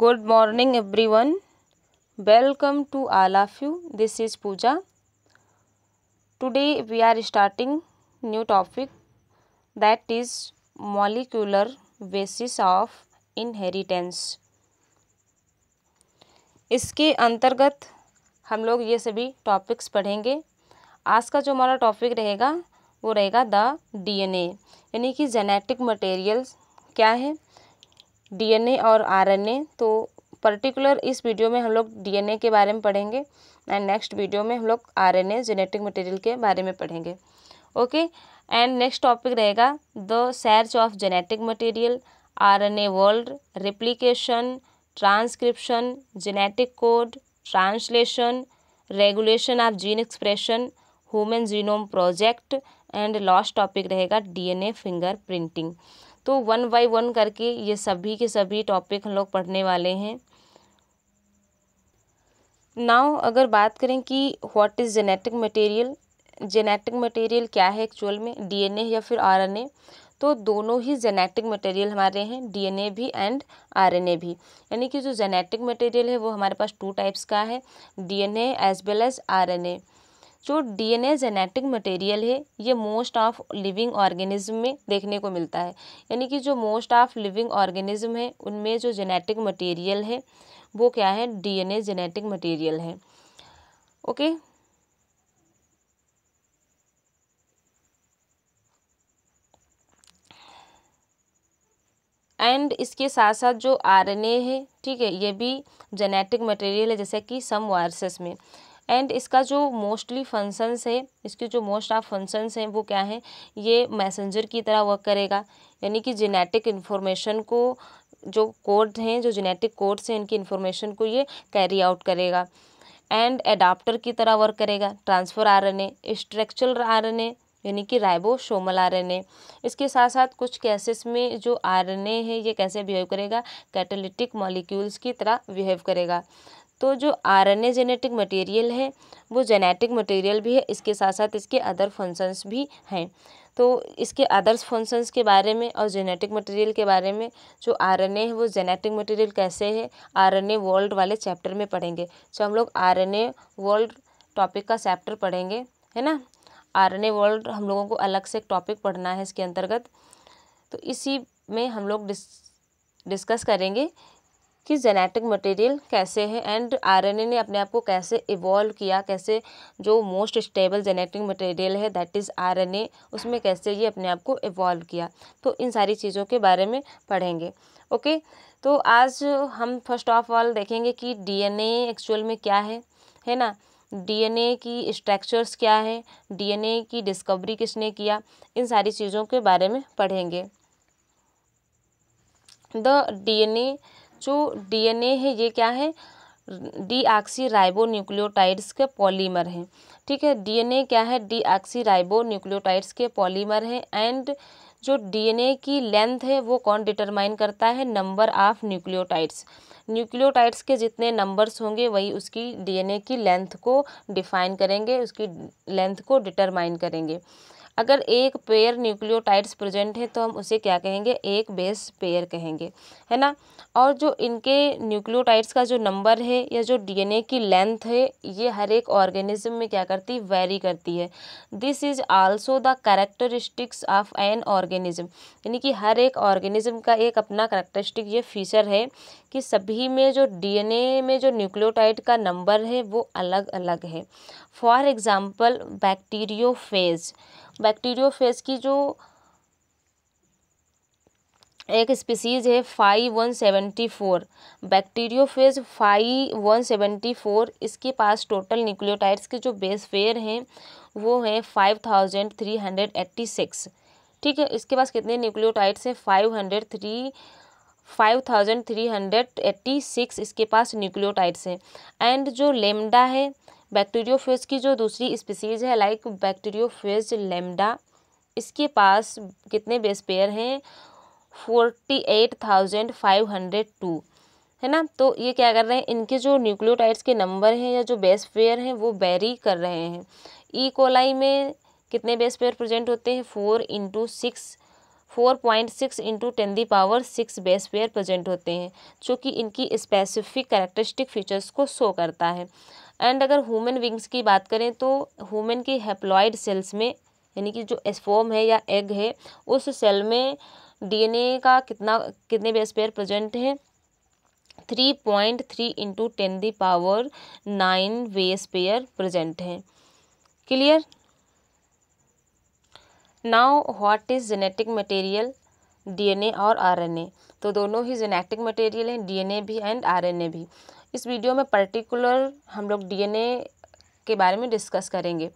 Good morning everyone welcome to all of you this is Pooja today we are starting new topic that is molecular basis of inheritance इसके अंतर्गत हम लोग ये सभी topics पढ़ेंगे आज का जो हमारा टॉपिक रहेगा वो रहेगा द डीएनए यानी कि जेनेटिक मटेरियल क्या है डीएनए और आरएनए तो पर्टिकुलर इस वीडियो में हम लोग डीएनए के बारे में पढ़ेंगे एंड नेक्स्ट वीडियो में हम लोग आरएनए जेनेटिक मटेरियल के बारे में पढ़ेंगे ओके एंड नेक्स्ट टॉपिक रहेगा the search of genetic material RNA world replication transcription genetic code translation regulation of gene expression human genome project and last topic रहेगा DNA fingerprinting तो one by one करके ये सभी के सभी topic हम लोग पढ़ने वाले हैं नाउ अगर बात करें कि what is genetic material genetic material क्या है एक्चुअल में डीएनए या फिर आरएनए तो दोनों ही जेनेटिक मटेरियल हमारे हैं डीएनए भी एंड आरएनए भी यानी कि जो जेनेटिक मटेरियल है वो हमारे पास टू टाइप्स का है DNA as well as R जो डीएनए जेनेटिक मटेरियल है ये मोस्ट ऑफ लिविंग ऑर्गेनिज्म में देखने को मिलता है यानी कि जो मोस्ट ऑफ लिविंग ऑर्गेनिज्म है उनमें जो जेनेटिक मटेरियल है वो क्या है डीएनए जेनेटिक मटेरियल है ओके एंड इसके साथ साथ जो आरएनए है ठीक है ये भी जेनेटिक मटेरियल है जैसे कि सम वायरसेस में एंड इसका जो मोस्टली फंक्शंस है इसके जो मोस्ट ऑफ फंक्शंस हैं वो क्या हैं ये मैसेंजर की तरह वर्क करेगा यानी कि जेनेटिक इन्फॉर्मेशन को जो कोड हैं जो जेनेटिक कोड्स हैं इनकी इन्फॉर्मेशन को ये कैरी आउट करेगा एंड एडाप्टर की तरह वर्क करेगा transfer R N A structural R N यानी कि राइबोसोमल आरएनए इसके साथ साथ कुछ कैसेस में जो आरएनए है ये कैसे बिहेव करेगा कैटलिटिक मॉलिक्यूल्स की तरह बिहेव करेगा तो जो R N A genetic material है वो जेनेटिक मटेरियल भी है इसके साथ साथ इसके अदर फंक्शंस भी हैं तो इसके अदर्स फंक्शंस के बारे में और जेनेटिक मटेरियल के बारे में जो आरएनए है वो जेनेटिक मटेरियल कैसे है आरएनए वर्ल्ड वाले चैप्टर में पढ़ेंगे तो हम लोग ए वर्ल्ड टॉपिक का चैप्टर पढ़ेंगे है ना ए वर्ल्ड हम लोगों को अलग से एक टॉपिक पढ़ना है इसके अंतर्गत तो इसी में हम लोग डिस डिस्कस करेंगे कि जेनेटिक मटेरियल कैसे है एंड आरएनए ने अपने आप को कैसे इवॉल्व किया कैसे जो मोस्ट स्टेबल जेनेटिक मटेरियल है दैट इज़ आरएनए उसमें कैसे ये अपने आप को इवॉल्व किया तो इन सारी चीज़ों के बारे में पढ़ेंगे ओके तो आज हम फर्स्ट ऑफ ऑल देखेंगे कि डीएनए एक्चुअल में क्या है है ना डीएनए की स्ट्रक्चर्स क्या है डीएनए की डिस्कवरी किसने किया इन सारी चीज़ों के बारे में पढ़ेंगे द डीएनए जो डीएनए है ये क्या है डी आक्सी राइबो न्यूक्लियोटाइड्स के पॉलीमर हैं ठीक है डीएनए क्या है डी आक्सी राइबो न्यूक्लियोटाइड्स के पॉलीमर हैं एंड जो डीएनए की लेंथ है वो कौन डिटरमाइन करता है नंबर ऑफ न्यूक्लियोटाइड्स न्यूक्लियोटाइड्स के जितने नंबर्स होंगे वही उसकी डीएनए की लेंथ को डिफाइन करेंगे उसकी लेंथ को डिटरमाइन करेंगे अगर एक पेयर न्यूक्लियोटाइड्स प्रेजेंट है तो हम उसे क्या कहेंगे एक बेस पेयर कहेंगे है ना और जो इनके न्यूक्लियोटाइड्स का जो नंबर है या जो डीएनए की लेंथ है ये हर एक ऑर्गेनिज्म में क्या करती वेरी करती है this is also the characteristics of an organism यानी कि हर एक ऑर्गेनिज्म का एक अपना करेक्टरिस्टिक ये फीचर है कि सभी में जो डीएनए में जो न्यूक्लियोटाइड का नंबर है वो अलग अलग है फॉर एग्ज़ाम्पल फेज बैक्टीरियोफेज की जो एक स्पीसीज है five one seventy four bacteriophage five one seventy four इसके पास टोटल न्यूक्लियोटाइड्स के जो बेस फेयर हैं वो हैं five thousand three hundred eighty six ठीक है इसके पास कितने न्यूक्लियोटाइड्स हैं five hundred three five thousand three hundred eighty six इसके पास न्यूक्लियोटाइड्स हैं एंड जो लेमडा है बैक्टीरियोफेज की जो दूसरी स्पीसीज़ है लाइक बैक्टीरियोफेज लेमडा इसके पास कितने बेस पेयर हैं forty eight thousand five hundred two है ना तो ये क्या कर रहे हैं इनके जो न्यूक्लियोटाइड्स के नंबर हैं या जो बेस पेयर हैं वो बैरी कर रहे हैं ई e. कोलाई में कितने बेस पेयर प्रेजेंट होते हैं four into six four point six into ten the power six base pair present होते हैं जो कि इनकी स्पेसिफिक करेक्टरिस्टिक फीचर्स को शो करता है एंड अगर ह्यूमन विंग्स की बात करें तो ह्यूमन की हेप्लॉयड सेल्स में यानी कि जो एस्फोम है या एग है उस सेल में डीएनए का कितना कितने बेस पेयर प्रेजेंट है three point three into ten the power nine base pair present है clear now what is genetic material DNA और आरएनए तो दोनों ही जेनेटिक मटेरियल हैं डीएनए भी एंड आरएनए भी इस वीडियो में पर्टिकुलर हम लोग डीएनए के बारे में डिस्कस करेंगे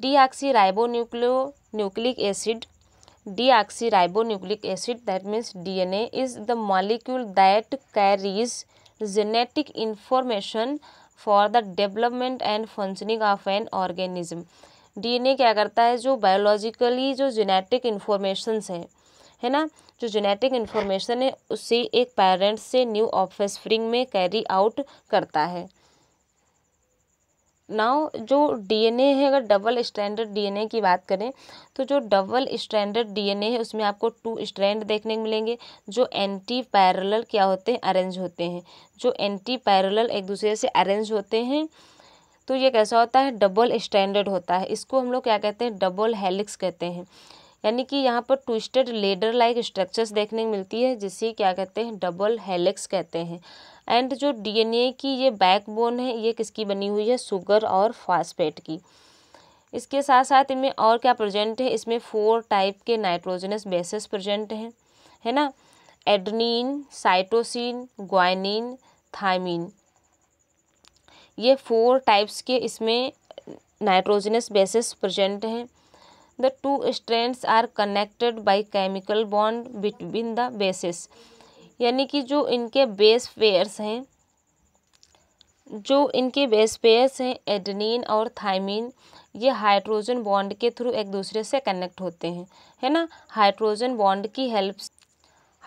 deoxyribo nucleo nucleic acid deoxyribo nucleic acid that means D N A is the molecule that carries genetic information for the development and functioning of an organism D N A क्या करता है जो biologically जो genetic informations है है ना जो genetic information है उसे एक पेरेंट्स से न्यू ऑफस्प्रिंग में कैरी आउट करता है नाउ जो डीएनए है अगर डबल स्टैंडर्ड डीएनए की बात करें तो जो डबल स्टैंडर्ड डीएनए है उसमें आपको टू स्ट्रैंड देखने को मिलेंगे जो एंटी पैरल क्या होते हैं अरेंज होते हैं जो एंटी पैरल एक दूसरे से अरेंज होते हैं तो ये कैसा होता है डबल स्टैंडर्ड होता है इसको हम लोग क्या कहते हैं डबल हेलिक्स कहते हैं यानी कि यहाँ पर ट्विस्टेड लेडर लाइक स्ट्रक्चर्स देखने को मिलती है जिसे क्या कहते हैं डबल हेलिक्स कहते हैं एंड जो डीएनए की ये बैकबोन है ये किसकी बनी हुई है सुगर और फास्फेट की इसके साथ साथ इनमें और क्या प्रजेंट है इसमें फोर टाइप के नाइट्रोजनस बेसिस प्रजेंट हैं है ना एडनिन साइटोसिन ग्वाइनिन थाइमिन ये फोर टाइप्स के इसमें नाइट्रोजनस बेसिस प्रजेंट हैं the two strands are connected by chemical bond between the bases यानी कि जो इनके बेस पेयर्स हैं जो इनके बेस पेयर्स हैं एडनिन और थाइमिन ये हाइड्रोजन बॉन्ड के थ्रू एक दूसरे से कनेक्ट होते हैं है ना हाइड्रोजन बॉन्ड की हेल्प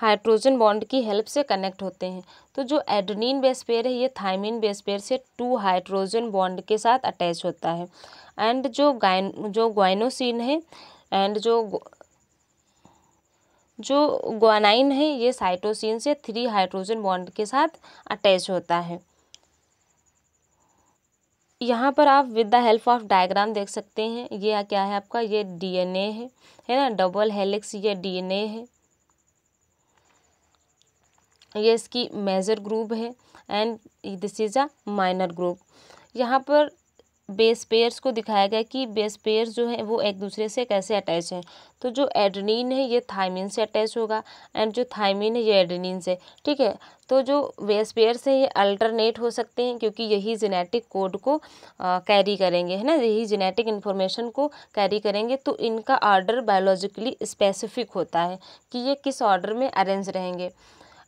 हाइड्रोजन बॉन्ड की हेल्प से कनेक्ट होते हैं तो जो एडनिन बेस पेयर है ये थाइमिन बेस पेयर से टू हाइड्रोजन बॉन्ड के साथ अटैच होता है एंड जो गाइन जो ग्वाइनोसिन है एंड जो जो ग्वानाइन है ये साइटोसिन से थ्री हाइड्रोजन बॉन्ड के साथ अटैच होता है यहाँ पर आप with the help of diagram देख सकते हैं ये क्या है आपका ये डीएनए है है ना डबल हेलिक्स ये डीएनए है ये इसकी मेजर ग्रूव है and this is a minor groove यहाँ पर बेस पेयर्स को दिखाया गया कि बेस पेयर्स जो हैं वो एक दूसरे से कैसे अटैच हैं तो जो एडनिन है ये थाइमिन से अटैच होगा एंड जो थाइमिन है ये एडनिन से ठीक है तो जो बेस पेयर्स हैं ये अल्टरनेट हो सकते हैं क्योंकि यही जेनेटिक कोड को कैरी करेंगे है ना यही जेनेटिक इन्फॉर्मेशन को कैरी करेंगे तो इनका ऑर्डर बायोलॉजिकली स्पेसिफिक होता है कि ये किस ऑर्डर में अरेंज रहेंगे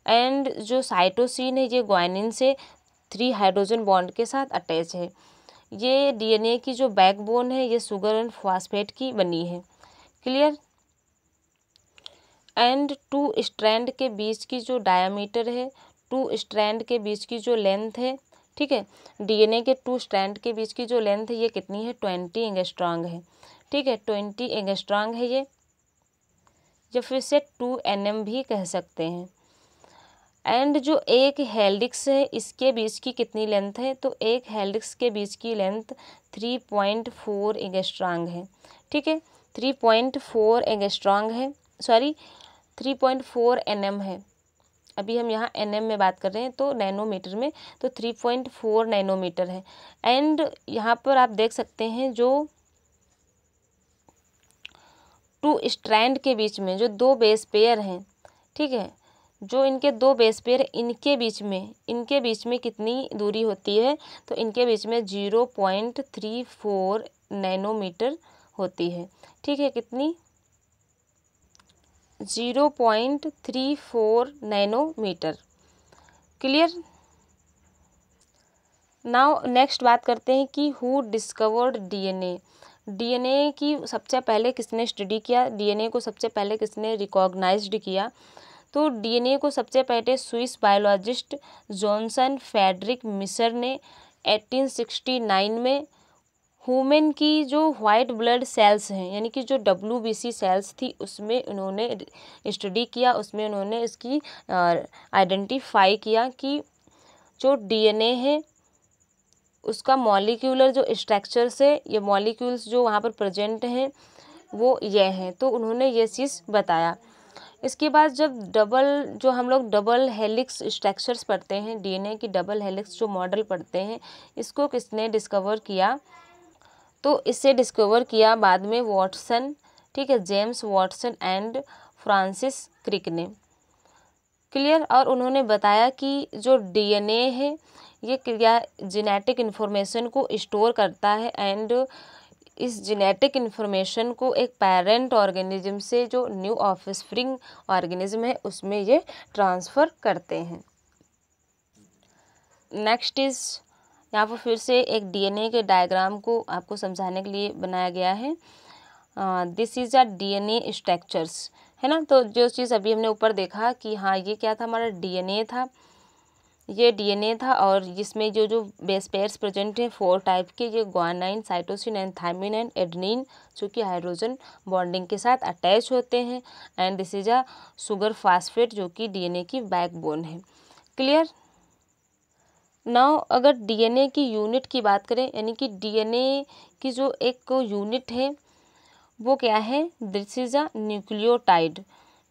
एंड जो साइटोसिन है ये ग्वाइनिन से थ्री हाइड्रोजन बॉन्ड के साथ अटैच है ये डीएनए की जो बैकबोन है ये शुगर एंड फास्फेट की बनी है क्लियर एंड टू स्ट्रैंड के बीच की जो डायामीटर है टू स्ट्रैंड के बीच की जो लेंथ है ठीक है डीएनए के टू स्ट्रैंड के बीच की जो लेंथ है ये कितनी है ट्वेंटी एंगस्ट्रांग है ठीक है ट्वेंटी एंगस्ट्रांग है ये या फिर से टू एन एम भी कह सकते हैं एंड जो एक हेल्डिक्स है इसके बीच की कितनी लेंथ है तो एक हेल्डिक्स के बीच की length three point four angstrom है ठीक है थ्री पॉइंट फोर स्ट्रांग है sorry three point four N M है अभी हम यहाँ एन एम में बात कर रहे हैं तो नैनोमीटर में तो थ्री पॉइंट फोर नैनोमीटर है एंड यहाँ पर आप देख सकते हैं जो टू स्ट्रैंड के बीच में जो दो बेस पेयर हैं ठीक है जो इनके दो बेस पेयर इनके बीच में इनके बीच में कितनी दूरी होती है तो इनके बीच में zero point three four nanometre होती है ठीक है कितनी zero point three four nanometre clear now next बात करते हैं कि हु डिस्कवर्ड डीएनए डीएनए की सबसे पहले किसने स्टडी किया डीएनए को सबसे पहले किसने रिकॉग्नाइज्ड किया तो डीएनए को सबसे पहले स्विस बायोलॉजिस्ट जॉनसन फेडरिक मिसर ने 1869 में ह्यूमन की जो वाइट ब्लड सेल्स हैं यानी कि जो डब्ल्यू बी सी सेल्स थी उसमें उन्होंने स्टडी किया उसमें उन्होंने इसकी आइडेंटिफाई किया कि जो डीएनए है उसका मॉलिक्यूलर जो स्ट्रक्चर से ये मॉलिक्यूल्स जो वहाँ पर प्रेजेंट हैं वो ये हैं तो उन्होंने ये चीज़ बताया इसके बाद जब डबल जो हम लोग डबल हेलिक्स स्ट्रक्चर्स पढ़ते हैं डीएनए की डबल हेलिक्स जो मॉडल पढ़ते हैं इसको किसने डिस्कवर किया तो इसे डिस्कवर किया बाद में वॉटसन ठीक है James Watson and Francis Crick ने क्लियर और उन्होंने बताया कि जो डीएनए है ये क्रिया जेनेटिक इन्फॉर्मेशन को स्टोर करता है एंड इस जेनेटिक इन्फॉर्मेशन को एक पेरेंट ऑर्गेनिज्म से जो न्यू ऑफिस फ्रिंग ऑर्गेनिज्म है उसमें ये ट्रांसफ़र करते हैं नेक्स्ट इज़ यहाँ पर फिर से एक डीएनए के डायग्राम को आपको समझाने के लिए बनाया गया है this is our DNA structures है ना तो जो चीज़ अभी हमने ऊपर देखा कि हाँ ये क्या था हमारा डीएनए था ये डीएनए था और जिसमें जो जो बेस पेयर्स प्रेजेंट हैं फोर टाइप के ये guanine cytosine and thymine and adenine जो कि हाइड्रोजन बॉन्डिंग के साथ अटैच होते हैं and this is a sugar phosphate जो कि डीएनए की बैकबोन है क्लियर नाउ अगर डीएनए की यूनिट की बात करें यानी कि डीएनए की जो एक यूनिट है वो क्या है this is a nucleotide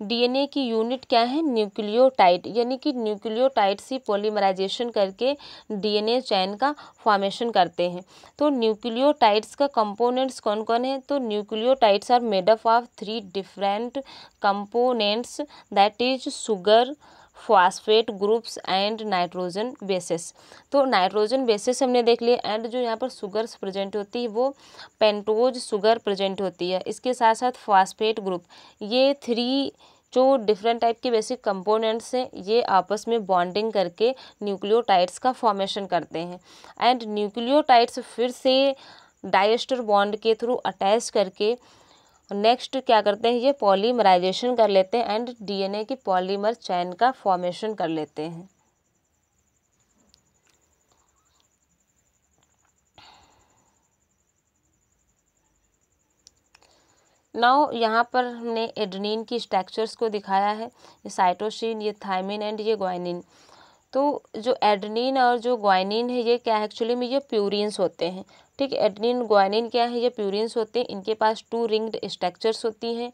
DNA की यूनिट क्या है न्यूक्लियोटाइड यानी कि न्यूक्लियोटाइड से पॉलीमराइजेशन करके डीएनए चैन का फॉर्मेशन करते हैं तो न्यूक्लियोटाइड्स का कंपोनेंट्स कौन कौन है तो nucleotides are made up of three different components that is sugar phosphate groups and nitrogen bases तो नाइट्रोजन बेसिस हमने देख लिए एंड जो यहाँ पर शुगर्स प्रेजेंट होती है वो पेंटोज शुगर प्रेजेंट होती है इसके साथ साथ फॉस्फेट ग्रुप ये थ्री जो डिफरेंट टाइप के बेसिक कंपोनेंट्स हैं ये आपस में बॉन्डिंग करके न्यूक्लियोटाइड्स का फॉर्मेशन करते हैं एंड न्यूक्लियोटाइड्स फिर से डाइस्टर बॉन्ड के थ्रू अटैच करके नेक्स्ट क्या करते हैं ये पॉलीमराइजेशन कर लेते हैं एंड डीएनए की पॉलीमर चैन का फॉर्मेशन कर लेते हैं नाउ यहाँ पर हमने एडनिन की स्ट्रक्चर्स को दिखाया है ये साइटोसिन ये थायमिन एंड ये ग्वाइनिन तो जो एडनिन और जो ग्वाइनिन है ये क्या एक्चुअली में ये प्यूरिन्स होते हैं ठीक एडनिन ग्वानिन क्या है ये प्यूरिन्स होते हैं इनके पास टू रिंग्ड स्ट्रक्चर्स होती हैं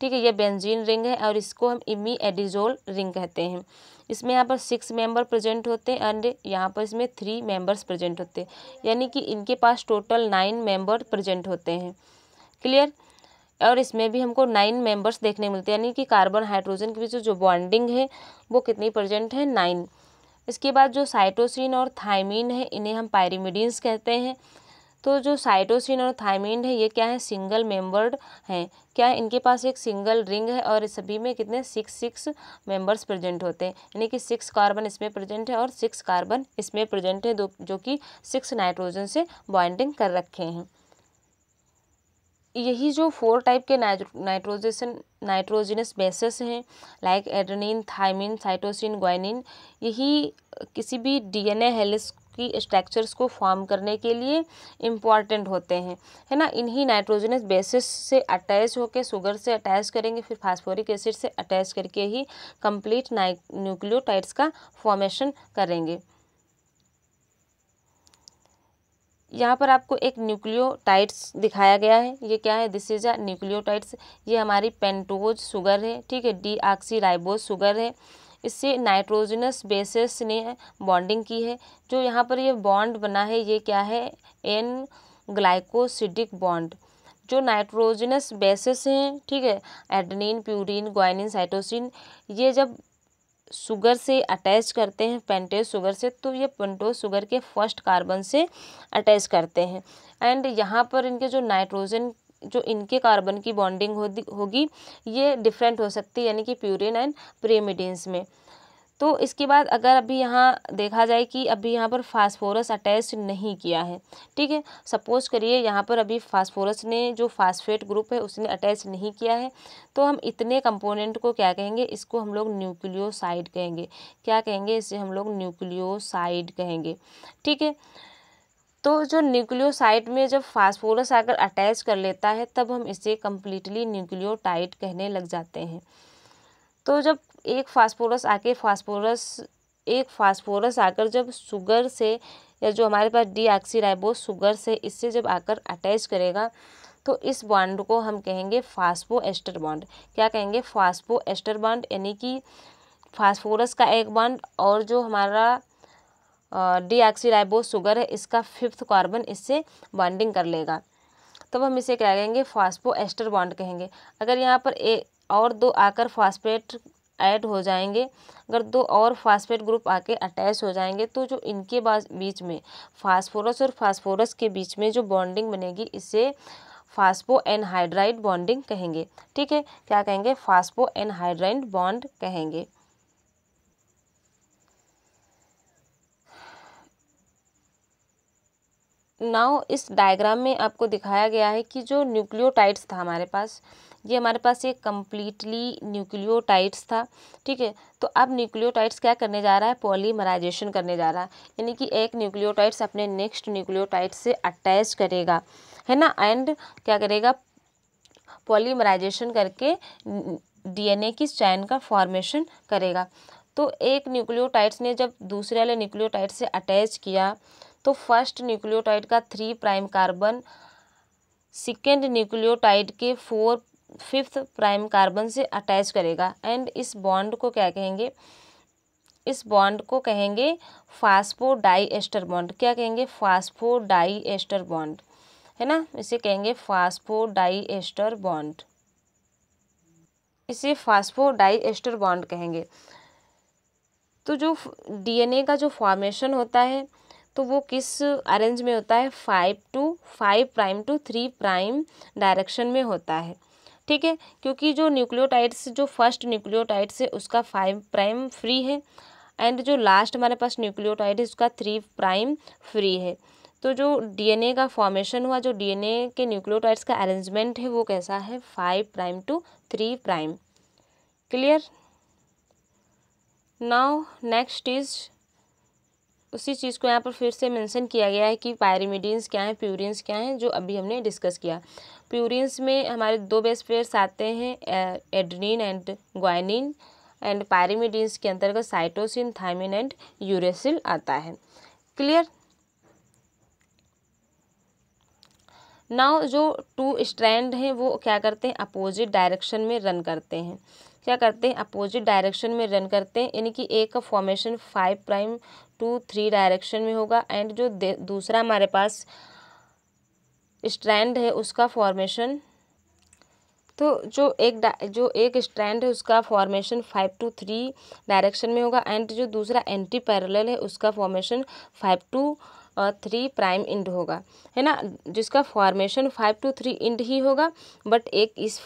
ठीक है ये बेंजीन रिंग है और इसको हम इमी एडिजोल रिंग कहते हैं इसमें यहाँ पर सिक्स मेंबर प्रेजेंट होते हैं एंड यहाँ पर इसमें थ्री मेंबर्स प्रेजेंट होते हैं यानी कि इनके पास टोटल नाइन मेंबर प्रेजेंट होते हैं क्लियर और इसमें भी हमको नाइन मेंबर्स देखने मिलते हैं यानी कि कार्बन हाइड्रोजन के बीच जो बॉन्डिंग है वो कितनी प्रजेंट है नाइन इसके बाद जो साइटोसिन और थाइमिन है इन्हें हम पायरीमिडीन्स कहते हैं तो जो साइटोसिन और थायमिन है ये क्या है सिंगल मेम्बर्ड हैं क्या इनके पास एक सिंगल रिंग है और सभी में कितने सिक्स सिक्स मेंबर्स प्रेजेंट होते हैं यानी कि सिक्स कार्बन इसमें प्रेजेंट है और सिक्स कार्बन इसमें प्रेजेंट है दो जो कि सिक्स नाइट्रोजन से बॉइंडिंग कर रखे हैं यही जो फोर टाइप के नाइट्रोजेशन नाइट्रोजिनस बेसिस हैं like adenine thymine cytosine guanine यही किसी भी डीएनए एन की स्ट्रक्चर्स को फॉर्म करने के लिए इम्पॉर्टेंट होते हैं है ना इन्हीं नाइट्रोजनस बेसिस से अटैच होकर शुगर से अटैच करेंगे फिर फास्फोरिक एसिड से अटैच करके ही कंप्लीट न्यूक्लियोटाइड्स का फॉर्मेशन करेंगे यहाँ पर आपको एक न्यूक्लियोटाइड्स दिखाया गया है ये क्या है दिस इज अ न्यूक्लियोटाइड्स ये हमारी पेंटोज शुगर है ठीक है डी आक्सी राइबोज शुगर है इससे नाइट्रोजनस बेसिस ने बॉन्डिंग की है जो यहाँ पर ये बॉन्ड बना है ये क्या है एन ग्लाइकोसिडिक बॉन्ड जो नाइट्रोजनस बेसिस हैं ठीक है एडनिन प्यूरिन ग्वाइनिन साइटोसिन ये जब शुगर से अटैच करते हैं पेंटेज शुगर से तो ये पेंटो शुगर के फर्स्ट कार्बन से अटैच करते हैं एंड यहाँ पर इनके जो नाइट्रोजन जो इनके कार्बन की बॉन्डिंग होगी ये डिफरेंट हो सकती है यानी कि प्यूरिन एंड प्रेमिडेंस में तो इसके बाद अगर अभी यहाँ देखा जाए कि अभी यहाँ पर फास्फोरस अटैच नहीं किया है ठीक है सपोज करिए यहाँ पर अभी फास्फोरस ने जो फास्फेट ग्रुप है उसने अटैच नहीं किया है तो हम इतने कंपोनेंट को क्या कहेंगे इसको हम लोग न्यूक्लियोसाइड कहेंगे क्या कहेंगे इसे हम लोग न्यूक्लियोसाइड कहेंगे ठीक है तो जो न्यूक्लियोसाइट में जब फास्फोरस आकर अटैच कर लेता है तब हम इसे कम्प्लीटली न्यूक्लियोटाइट कहने लग जाते हैं तो जब एक फास्फोरस आके फास्फोरस एक फास्फोरस आकर जब शुगर से या जो हमारे पास डी डीऑक्सीराइबोस शुगर से इससे जब आकर अटैच करेगा तो इस बॉन्ड को हम कहेंगे फास्फो एस्टर बॉन्ड क्या कहेंगे फास्फो एस्टर बॉन्ड यानी कि फास्फोरस का एक बॉन्ड और जो हमारा डीऑक्सीराइबोस शुगर है इसका फिफ्थ कार्बन इससे बॉन्डिंग कर लेगा तब हम इसे क्या कहेंगे फास्पो एस्टर बॉन्ड कहेंगे अगर यहाँ पर ए और दो आकर फास्फेट ऐड हो जाएंगे अगर दो और फास्फेट ग्रुप आके अटैच हो जाएंगे तो जो इनके बीच में फास्फोरस और फास्फोरस के बीच में जो बॉन्डिंग बनेगी इसे फास्पो एनहाइड्राइड बॉन्डिंग कहेंगे ठीक है क्या कहेंगे फास्पो एनहाइड्राइड बॉन्ड कहेंगे नाउ इस डायग्राम में आपको दिखाया गया है कि जो न्यूक्लियोटाइड्स था हमारे पास ये हमारे पास ये कम्प्लीटली न्यूक्लियोटाइड्स था ठीक है तो अब न्यूक्लियोटाइड्स क्या करने जा रहा है पॉलीमराइजेशन करने जा रहा है यानी कि एक न्यूक्लियोटाइड्स अपने नेक्स्ट न्यूक्लियोटाइड से अटैच करेगा है ना एंड क्या करेगा पॉलीमराइजेशन करके डीएनए की चैन का फॉर्मेशन करेगा तो एक न्यूक्लियोटाइड्स ने जब दूसरे वाले न्यूक्लियोटाइड से अटैच किया तो फर्स्ट न्यूक्लियोटाइड का three prime carbon second nucleotide के फोर फिफ्थ प्राइम कार्बन से अटैच करेगा एंड इस बॉन्ड को क्या कहेंगे इस बॉन्ड को कहेंगे फास्फो डाई एस्टर बॉन्ड क्या कहेंगे फास्फो डाई एस्टर बॉन्ड है ना इसे कहेंगे फास्फो डाई एस्टर बॉन्ड इसे फास्फो डाई एस्टर बॉन्ड कहेंगे तो जो डीएनए का जो फॉर्मेशन होता है तो वो किस अरेंज में होता है five to five prime to three prime direction में होता है ठीक है क्योंकि जो न्यूक्लियोटाइड्स जो फर्स्ट न्यूक्लियोटाइड्स है उसका फाइव प्राइम फ्री है एंड जो लास्ट हमारे पास न्यूक्लियोटाइड है उसका थ्री प्राइम फ्री है तो जो डीएनए का फॉर्मेशन हुआ जो डीएनए के न्यूक्लियोटाइड्स का अरेंजमेंट है वो कैसा है five prime to three prime clear now next is उसी चीज़ को यहाँ पर फिर से मेंशन किया गया है कि पायरीमिडीन्स क्या हैं प्यूरिन्स क्या हैं जो अभी हमने डिस्कस किया प्यूरिन्स में हमारे दो बेस पेयर्स आते हैं adenine and guanine and pyrimidines के अंतर्गत साइटोसिन थाइमिन एंड यूरेसिल आता है क्लियर नाउ जो टू स्ट्रैंड हैं वो क्या करते हैं अपोजिट डायरेक्शन में रन करते हैं क्या करते हैं अपोजिट डायरेक्शन में रन करते हैं यानी कि एक का formation five prime to three direction में होगा एंड जो दूसरा हमारे पास स्ट्रैंड है उसका फॉर्मेशन तो जो एक जो एक स्ट्रैंड है उसका formation five to three direction में होगा एंड जो दूसरा एंटी पैरेलल है उसका formation five to three prime end होगा है ना जिसका formation five to three end ही होगा बट एक इस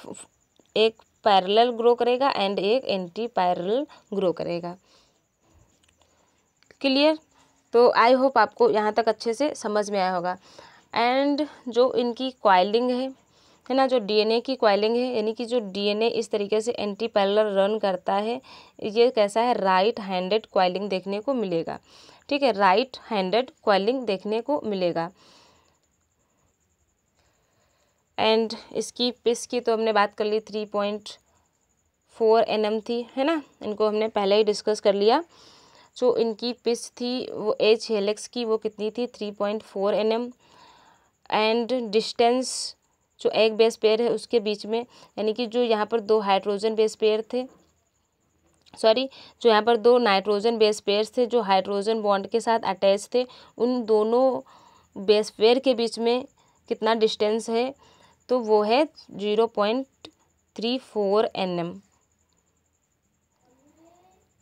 एक पैरेलल ग्रो करेगा एंड एक एंटी पैरेलल ग्रो करेगा क्लियर तो आई होप आपको यहाँ तक अच्छे से समझ में आया होगा एंड जो इनकी क्वाइलिंग है है ना जो डीएनए की क्वाइलिंग है यानी कि जो डीएनए इस तरीके से एंटी पैरलर रन करता है ये कैसा है राइट हैंडेड क्वाइलिंग देखने को मिलेगा ठीक है राइट हैंडेड क्वाइलिंग देखने को मिलेगा एंड इसकी पिस की तो हमने बात कर ली three point four N M थी है ना इनको हमने पहले ही डिस्कस कर लिया जो इनकी पिच थी वो एच हेलेक्स की वो कितनी थी three point four N M and distance जो एक बेस पेयर है उसके बीच में यानी कि जो यहाँ पर दो हाइड्रोजन बेस पेयर थे सॉरी जो यहाँ पर दो नाइट्रोजन बेस पेयर थे जो हाइड्रोजन बॉन्ड के साथ अटैच थे उन दोनों बेस पेयर के बीच में कितना डिस्टेंस है तो वो है zero point three four N M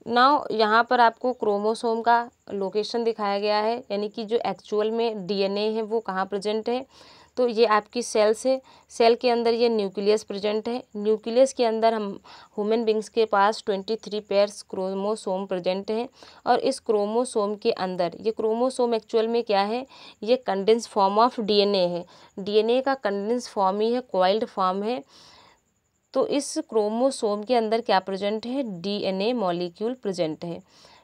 now यहाँ पर आपको क्रोमोसोम का लोकेशन दिखाया गया है यानी कि जो एक्चुअल में डीएनए है वो कहाँ प्रेजेंट है तो ये आपकी सेल्स है सेल के अंदर ये न्यूक्लियस प्रेजेंट है न्यूक्लियस के अंदर हम ह्यूमन बींग्स के पास twenty three pairs chromosome present हैं और इस क्रोमोसोम के अंदर ये क्रोमोसोम एक्चुअल में क्या है ये कंडेंस फॉर्म ऑफ डीएनए है डीएनए का कंडेंस फॉर्म ही है कॉइल्ड फॉर्म है तो इस क्रोमोसोम के अंदर क्या प्रेजेंट है डीएनए मॉलिक्यूल प्रेजेंट है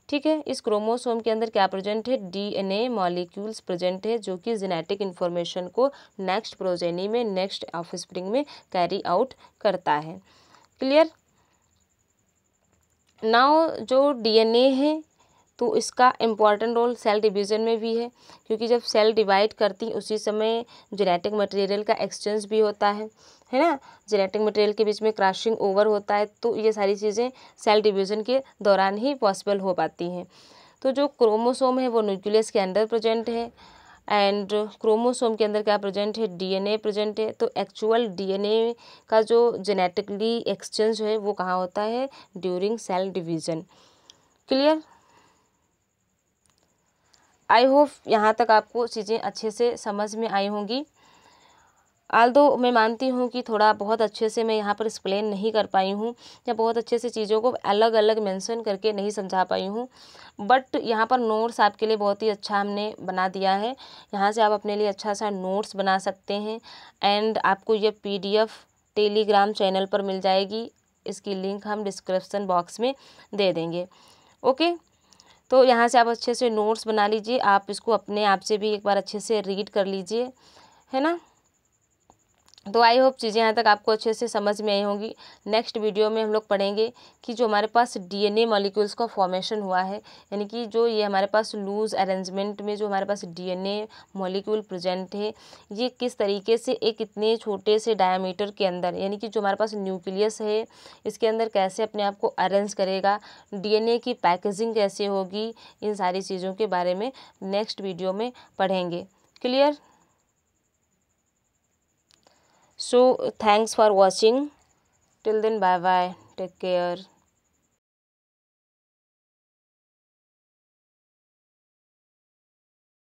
ठीक है इस क्रोमोसोम के अंदर क्या प्रेजेंट है डीएनए मॉलिक्यूल्स प्रेजेंट है जो कि जेनेटिक इन्फॉर्मेशन को नेक्स्ट प्रोजेनी में नेक्स्ट स्प्रिंग में कैरी आउट करता है क्लियर नाउ जो डीएनए है तो इसका इम्पॉर्टेंट रोल सेल डिवीज़न में भी है क्योंकि जब सेल डिवाइड करती उसी समय जेनेटिक मटेरियल का एक्सचेंज भी होता है है ना जेनेटिक मटेरियल के बीच में क्रॉसिंग ओवर होता है तो ये सारी चीज़ें सेल डिवीज़न के दौरान ही पॉसिबल हो पाती हैं तो जो क्रोमोसोम है वो न्यूक्लियस के अंदर प्रजेंट है एंड क्रोमोसोम के अंदर क्या प्रेजेंट है डीएनए प्रेजेंट है तो एक्चुअल डीएनए का जो जेनेटिकली एक्सचेंज है वो कहाँ होता है during cell division clear I hope यहाँ तक आपको चीज़ें अच्छे से समझ में आई होंगी आल दो मैं मानती हूँ कि थोड़ा बहुत अच्छे से मैं यहाँ पर एक्सप्लेन नहीं कर पाई हूँ या बहुत अच्छे से चीज़ों को अलग अलग मेंशन करके नहीं समझा पाई हूँ बट यहाँ पर नोट्स आपके लिए बहुत ही अच्छा हमने बना दिया है यहाँ से आप अपने लिए अच्छा सा नोट्स बना सकते हैं एंड आपको डी एफ टेलीग्राम चैनल पर मिल जाएगी इसकी लिंक हम डिस्क्रिप्सन बॉक्स में दे देंगे ओके तो यहाँ से आप अच्छे से नोट्स बना लीजिए आप इसको अपने आप से भी एक बार अच्छे से रीड कर लीजिए है ना तो आई होप चीज़ें यहाँ तक आपको अच्छे से समझ में आई होंगी नेक्स्ट वीडियो में हम लोग पढ़ेंगे कि जो हमारे पास डीएनए मॉलिक्यूल्स का फॉर्मेशन हुआ है यानी कि जो ये हमारे पास लूज अरेंजमेंट में जो हमारे पास डीएनए मॉलिक्यूल प्रेजेंट है ये किस तरीके से एक इतने छोटे से डायामीटर के अंदर यानी कि जो हमारे पास न्यूक्लियस है इसके अंदर कैसे अपने आप को अरेंज करेगा डी की पैकेजिंग कैसे होगी इन सारी चीज़ों के बारे में नेक्स्ट वीडियो में पढ़ेंगे clear so thanks for watching till then bye bye take care